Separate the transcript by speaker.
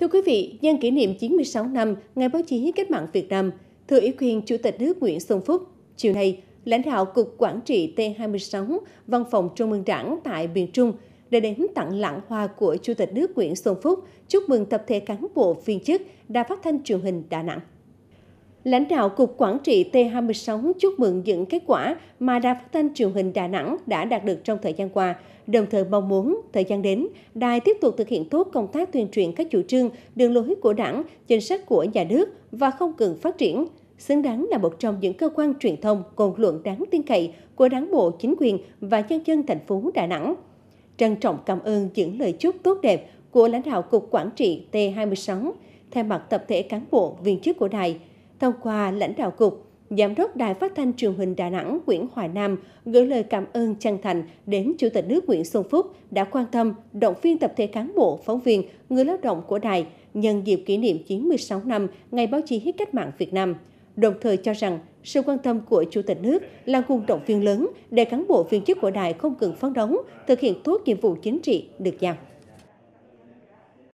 Speaker 1: Thưa quý vị, nhân kỷ niệm 96 năm Ngày báo chí cách mạng Việt Nam, thưa ý quyền Chủ tịch nước Nguyễn Xuân Phúc, chiều nay, lãnh đạo Cục Quản trị T26, Văn phòng Trung ương Đảng tại miền Trung đã đến tặng lãng hoa của Chủ tịch nước Nguyễn Xuân Phúc chúc mừng tập thể cán bộ viên chức Đài Phát thanh truyền hình Đà Nẵng lãnh đạo Cục Quản trị T26 chúc mừng những kết quả mà Đài Phát thanh Truyền hình Đà Nẵng đã đạt được trong thời gian qua, đồng thời mong muốn thời gian đến, đài tiếp tục thực hiện tốt công tác tuyên truyền các chủ trương, đường lối của Đảng, chính sách của nhà nước và không ngừng phát triển, xứng đáng là một trong những cơ quan truyền thông cồn luận đáng tin cậy của Đảng bộ, chính quyền và nhân dân thành phố Đà Nẵng. Trân trọng cảm ơn những lời chúc tốt đẹp của lãnh đạo Cục Quản trị T26 thay mặt tập thể cán bộ viên chức của đài – Thông qua lãnh đạo cục, Giám đốc Đài Phát thanh Truyền hình Đà Nẵng Nguyễn Hoài Nam gửi lời cảm ơn chân thành đến Chủ tịch nước Nguyễn Xuân Phúc đã quan tâm động viên tập thể cán bộ, phóng viên, người lao động của đài nhân dịp kỷ niệm 96 năm Ngày báo chí cách mạng Việt Nam, đồng thời cho rằng sự quan tâm của Chủ tịch nước là nguồn động viên lớn để cán bộ viên chức của đài không ngừng phấn đấu, thực hiện tốt nhiệm vụ chính trị được giao.